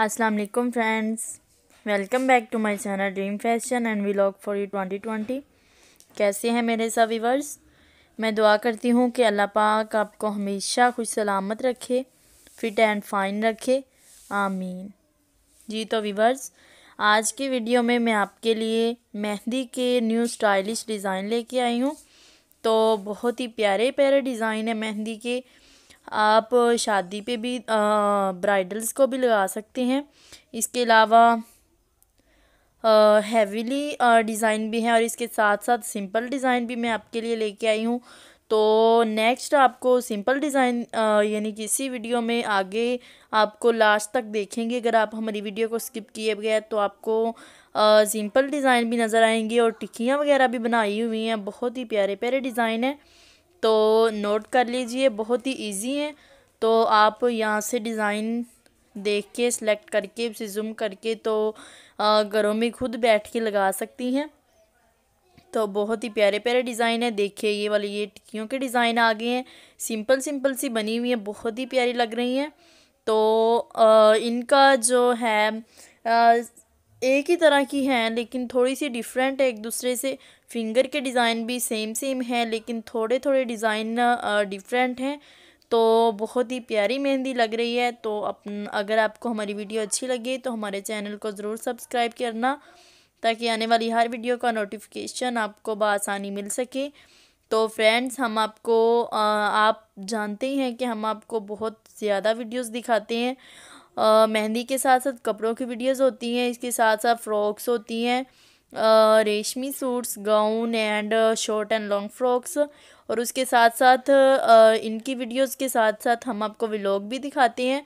अस्सलाम वालेकुम friends welcome back to my channel dream fashion and vlog for you twenty twenty कैसे हैं मेरे सब व्यूवर्स मैं दुआ करती हूँ कि अल्लाह पाक आपको हमेशा खुश सलामत रखे फिट एंड फाइन रखे आमीन जी तो व्यूवर्स आज की वीडियो में मैं आपके लिए मेहंदी के न्यू स्टाइलिश डिज़ाइन लेके आई हूँ तो बहुत ही प्यारे प्यारे डिज़ाइन है मेहंदी के आप शादी पे भी ब्राइडल्स को भी लगा सकते हैं इसके अलावा हैवीली डिज़ाइन भी है और इसके साथ साथ सिंपल डिज़ाइन भी मैं आपके लिए लेके आई हूँ तो नेक्स्ट आपको सिंपल डिज़ाइन यानी कि इसी वीडियो में आगे आपको लास्ट तक देखेंगे अगर आप हमारी वीडियो को स्किप किए बगैर तो आपको सिंपल डिज़ाइन भी नज़र आएंगे और टिक्कियाँ वगैरह भी बनाई हुई हैं बहुत ही प्यारे प्यारे डिज़ाइन हैं तो नोट कर लीजिए बहुत ही इजी है तो आप यहाँ से डिज़ाइन देख के सिलेक्ट करके उसे जूम करके तो घरों में खुद बैठ के लगा सकती हैं तो बहुत ही प्यारे प्यारे डिज़ाइन है देखिए ये वाले ये टिक्कियों के डिज़ाइन आ गए हैं सिंपल सिंपल सी बनी हुई है बहुत ही प्यारी लग रही हैं तो आ, इनका जो है आ, एक ही तरह की हैं लेकिन थोड़ी सी डिफरेंट है एक दूसरे से फिंगर के डिज़ाइन भी सेम सेम है लेकिन थोड़े थोड़े डिज़ाइन डिफरेंट हैं तो बहुत ही प्यारी मेहंदी लग रही है तो अपन अगर आपको हमारी वीडियो अच्छी लगी तो हमारे चैनल को ज़रूर सब्सक्राइब करना ताकि आने वाली हर वीडियो का नोटिफिकेशन आपको बसानी मिल सके तो फ्रेंड्स हम आपको आप जानते ही हैं कि हम आपको बहुत ज़्यादा वीडियोस दिखाते हैं मेहंदी के साथ साथ कपड़ों की वीडियोस होती हैं इसके साथ साथ फ्रॉक्स होती हैं रेशमी suits gown and short and long frocks और उसके साथ साथ इनकी वीडियोस के साथ साथ हम आपको व्लॉग भी दिखाते हैं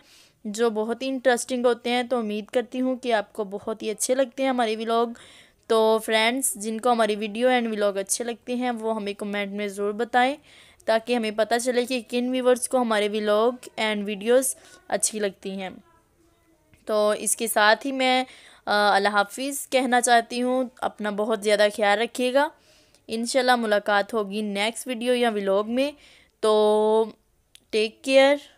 जो बहुत ही इंटरेस्टिंग होते हैं तो उम्मीद करती हूँ कि आपको बहुत ही अच्छे लगते हैं हमारे व्लॉग तो फ्रेंड्स जिनको हमारी वीडियो एंड व्लॉग अच्छे लगते हैं वो हमें कमेंट में ज़रूर बताएं ताकि हमें पता चले कि किन व्यूवर्स को हमारे व्लॉग एंड वीडियोस अच्छी लगती हैं तो इसके साथ ही मैं अल्लाह हाफिज़ कहना चाहती हूँ अपना बहुत ज़्यादा ख्याल रखिएगा इन मुलाकात होगी नेक्स्ट वीडियो या व्लॉग में तो टेक केयर